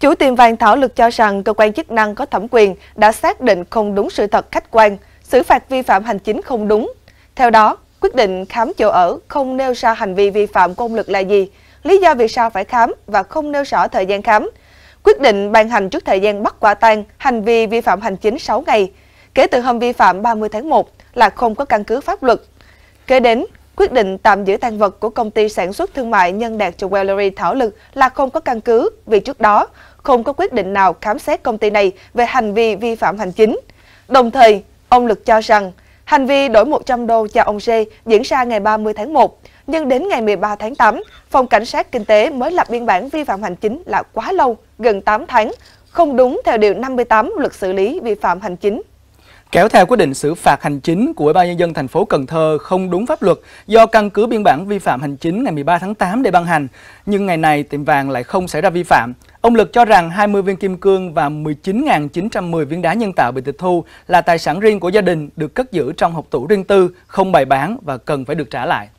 Chủ tiệm vàng Thảo Lực cho rằng cơ quan chức năng có thẩm quyền đã xác định không đúng sự thật khách quan, xử phạt vi phạm hành chính không đúng. Theo đó, quyết định khám chỗ ở không nêu ra hành vi vi phạm công lực là gì, lý do vì sao phải khám và không nêu rõ thời gian khám. Quyết định ban hành trước thời gian bắt quả tang hành vi vi phạm hành chính 6 ngày, kể từ hôm vi phạm 30 tháng 1 là không có căn cứ pháp luật. Kế đến, Quyết định tạm giữ tăng vật của công ty sản xuất thương mại Nhân Đạt Jewelry Thảo Lực là không có căn cứ vì trước đó không có quyết định nào khám xét công ty này về hành vi vi phạm hành chính. Đồng thời, ông Lực cho rằng hành vi đổi 100 đô cho ông Rê diễn ra ngày 30 tháng 1, nhưng đến ngày 13 tháng 8, Phòng Cảnh sát Kinh tế mới lập biên bản vi phạm hành chính là quá lâu, gần 8 tháng, không đúng theo Điều 58 Luật xử lý vi phạm hành chính kéo theo quyết định xử phạt hành chính của Ủy ban nhân dân thành phố Cần Thơ không đúng pháp luật do căn cứ biên bản vi phạm hành chính ngày 13 tháng 8 để ban hành, nhưng ngày này tiệm vàng lại không xảy ra vi phạm. Ông Lực cho rằng 20 viên kim cương và 19.910 viên đá nhân tạo bị tịch thu là tài sản riêng của gia đình được cất giữ trong hộp tủ riêng tư, không bày bán và cần phải được trả lại.